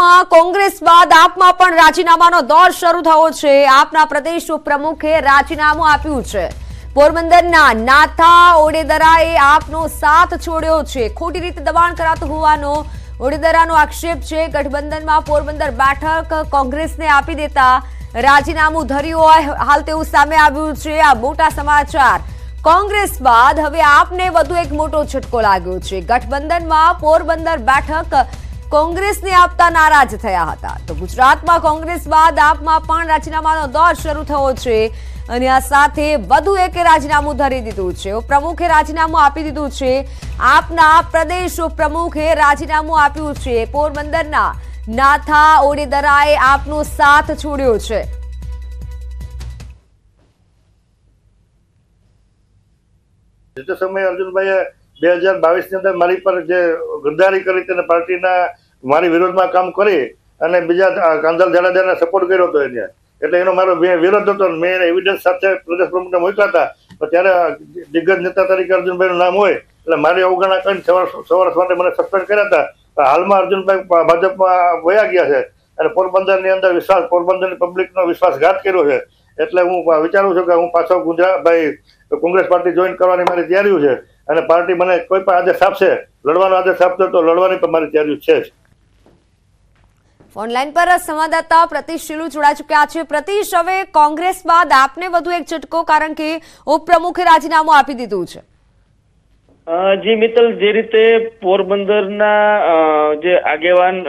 રાજ્યમાં કોંગ્રેસ બાદ આપમાં પણ રાજીનામાનો દોર શરૂ થયો છે આપના પ્રદેશ ઉપપ્રમુખે રાજીનામું આપ્યું છે પોરબંદરના નાથા ઓડેદરાએ આપનો સાથ છોડ્યો છે ખોટી રીતે દબાણ કરાતું હોવાનો ઓડેદરાનો આક્ષેપ છે ગઠબંધનમાં પોરબંદર બેઠક કોંગ્રેસને આપી દેતા રાજીનામું ધર્યું હોય હાલ તેવું સામે આવ્યું છે આ મોટા સમાચાર કોંગ્રેસ બાદ હવે આપને વધુ એક મોટો છટકો લાગ્યો છે ગઠબંધનમાં પોરબંદર બેઠક કોંગ્રેસને આપતા નારાજ થયા હતા તો ગુજરાતમાં કોંગ્રેસ બાદ આપમાં પણ રાજીનામાનો દોર શરૂ થયો છે અને આ સાથે વધુ એકે રાજીનામું ધરી દીધું છે પ્રમુખે રાજીનામું આપી દીધું છે આપના પ્રદેશ પ્રમુખે રાજીનામું આપ્યું છે પોરબંદરના નાથા ઓડેદરાએ આપનો સાથ છોડ્યો છે જે સમયે અર્જુનભાઈએ બે હજાર બાવીસની અંદર મારી પર જે ગદ્દારી કરી તેને પાર્ટીના મારી વિરોધમાં કામ કરી અને બીજા કાંદલ જાડેજાને સપોર્ટ કર્યો હતો એને એટલે એનો મારો વિરોધ હતો મેં એવિડન્સ સાથે પ્રદેશ પ્રમુખને મૂક્યા હતા તો ત્યારે દિગ્ગજ નેતા તરીકે અર્જુનભાઈનું નામ હોય એટલે મારી અવગણના કરીને સવાર સવાર માટે મને સસ્પેન્ડ કર્યા હતા હાલમાં અર્જુનભાઈ ભાજપમાં વયા ગયા છે અને પોરબંદરની અંદર વિશ્વાસ પોરબંદરની પબ્લિકનો વિશ્વાસઘાત કર્યો છે એટલે હું વિચારું છું કે હું પાછો ગુજરાત ભાઈ કોંગ્રેસ પાર્ટી જોઈન કરવાની મારી તૈયારીઓ છે અને પાર્ટી મને કોઈ પણ આદેશ આપશે લડવાનો આદેશ આપશે તો લડવાની પણ મારી તૈયારી છે જ ઓનલાઈન પર સંવાદદાતા પ્રતિશ શીલુ જોડા ચૂક્યા છે પ્રતિશ હવે કોંગ્રેસ બાદ આપને વધુ એક ઝટકો કારણ કે ઉપપ્રમુખે રાજીનામું આપી દીધું છે જી મિત્તલ જે રીતે પોરબંદરના જે આગેવાન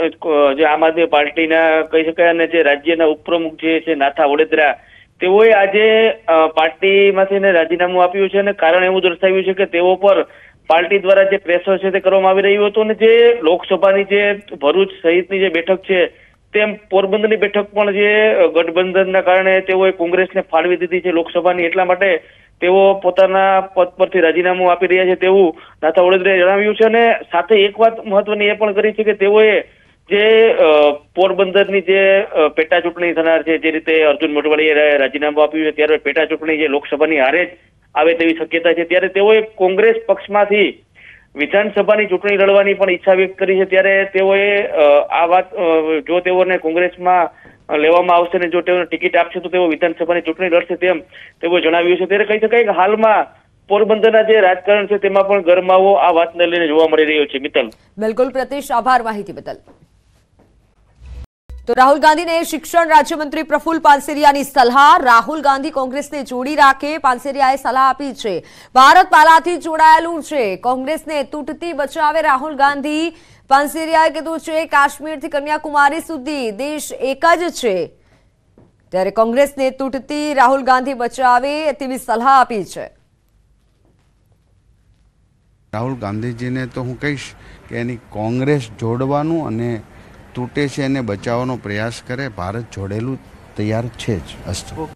જે આમ આદમી પાર્ટીના કહી શકાય અને જે રાજ્યના ઉપપ્રમુખ જે છે નાથા વડોદરા તેઓએ આજે પાર્ટીમાંથી રાજીનામું આપ્યું છે અને કારણ એવું દર્શાવ્યું છે કે તેઓ પર પાર્ટી દ્વારા જે પ્રેશર છે તે કરવામાં આવી રહ્યું હતું અને જે લોકસભાની જે ભરૂચ સહિતની જે બેઠક છે તેમ પોરબંદરની બેઠક પણ જે ગઠબંધનના કારણે તેઓએ કોંગ્રેસને ફાળવી દીધી છે લોકસભાની એટલા માટે તેઓ પોતાના પદ પરથી રાજીનામું આપી રહ્યા છે તેવું નાથા વડોદરાએ જણાવ્યું છે અને સાથે એક વાત મહત્વની એ પણ કરી છે કે તેઓએ જે પોરબંદરની જે પેટા ચૂંટણી થનાર છે જે રીતે અર્જુન મોટવાણીએ રાજીનામું આપ્યું છે ત્યારે પેટા ચૂંટણી જે લોકસભાની હારે જ આવે તેવી શક્યતા છે ત્યારે તેઓએ કોંગ્રેસ પક્ષમાંથી વિધાનસભાની ચૂંટણી લડવાની પણ ઈચ્છા વ્યક્ત કરી છે ત્યારે તેઓએ આ વાત જો તેઓને કોંગ્રેસમાં લેવામાં આવશે ને જો તેઓને ટિકિટ આપશે તો તેઓ વિધાનસભાની ચૂંટણી લડશે તેમ તેઓએ જણાવ્યું છે ત્યારે કહી શકાય કે હાલમાં પોરબંદરના જે રાજકારણ છે તેમાં પણ ગરમાવો આ વાતને લઈને જોવા મળી રહ્યો છે મિત્તલ બિલકુલ પ્રતિશ આભાર માહિતી બદલ તો રાહુલ ગાંધીને શિક્ષણ રાજ્યમંત્રી પ્રફુલ પાનસેરિયાની સલાહ રાહુલ ગાંધી કોંગ્રેસને જોડી રાખે પાનસેરિયાએ સલાહ આપી છે ભારત માલાથી જોડાયેલું છે કોંગ્રેસને તૂટતી બચાવે રાહુલ ગાંધી પાનસેરિયાએ કીધું છે કાશ્મીરથી કન્યાકુમારી સુધી દેશ એક જ છે ત્યારે કોંગ્રેસને તૂટતી રાહુલ ગાંધી બચાવે તેવી સલાહ આપી છે રાહુલ ગાંધીજીને તો હું કહીશ કે એની કોંગ્રેસ જોડવાનું અને તૂટે છે એને બચાવવાનો પ્રયાસ કરે ભારત જોડેલું તૈયાર છે જ અસ્તુ